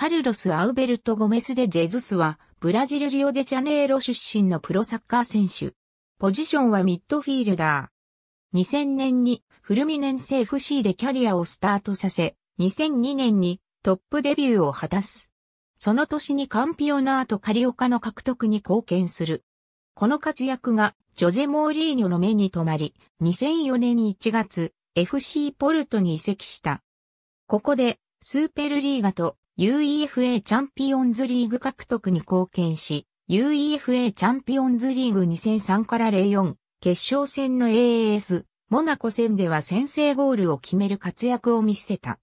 カルロス・アウベルト・ゴメス・デ・ジェズスは、ブラジルリオデジャネイロ出身のプロサッカー選手。ポジションはミッドフィールダー。2000年にフルミネンセ FC でキャリアをスタートさせ、2002年にトップデビューを果たす。その年にカンピオナートカリオカの獲得に貢献する。この活躍がジョゼ・モーリーニョの目に留まり、2004年1月、FC ポルトに移籍した。ここでスーペルリーガと UEFA チャンピオンズリーグ獲得に貢献し、UEFA チャンピオンズリーグ2003から04、決勝戦の AAS、モナコ戦では先制ゴールを決める活躍を見せた。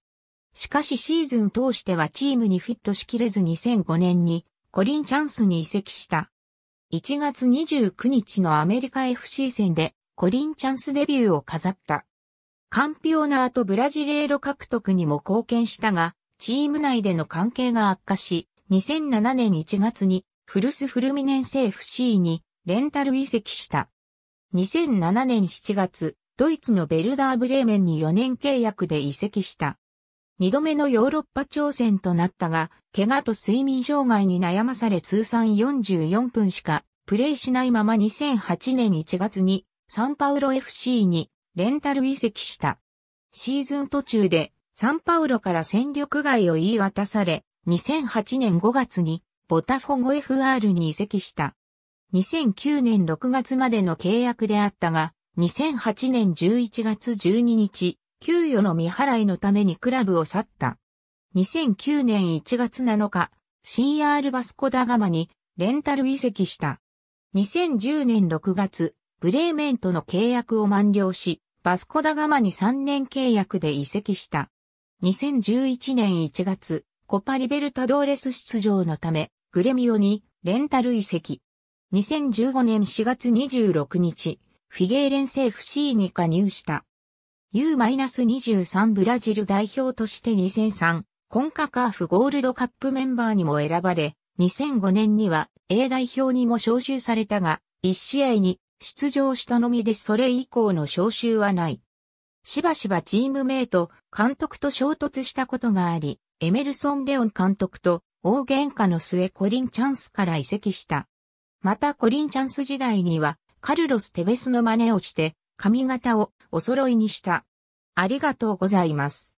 しかしシーズン通してはチームにフィットしきれず2005年にコリンチャンスに移籍した。1月29日のアメリカ FC 戦でコリンチャンスデビューを飾った。カンピオナーとブラジレーロ獲得にも貢献したが、チーム内での関係が悪化し、2007年1月にフルスフルミネンセ FC にレンタル移籍した。2007年7月、ドイツのベルダーブレーメンに4年契約で移籍した。2度目のヨーロッパ挑戦となったが、怪我と睡眠障害に悩まされ通算44分しかプレーしないまま2008年1月にサンパウロ FC にレンタル移籍した。シーズン途中でサンパウロから戦力外を言い渡され、2008年5月にボタフォゴ FR に移籍した。2009年6月までの契約であったが、2008年11月12日、給与の未払いのためにクラブを去った。2009年1月7日、CR バスコダガマにレンタル移籍した。2010年6月、ブレーメントの契約を満了し、バスコダガマに3年契約で移籍した。2011年1月、コパリベルタドーレス出場のため、グレミオにレンタル移籍。2015年4月26日、フィゲーレンセ FC に加入した。U-23 ブラジル代表として2003、コンカカーフゴールドカップメンバーにも選ばれ、2005年には A 代表にも招集されたが、1試合に出場したのみでそれ以降の招集はない。しばしばチームメイト、監督と衝突したことがあり、エメルソン・レオン監督と大喧嘩の末コリンチャンスから移籍した。またコリンチャンス時代には、カルロス・テベスの真似をして、髪型をお揃いにした。ありがとうございます。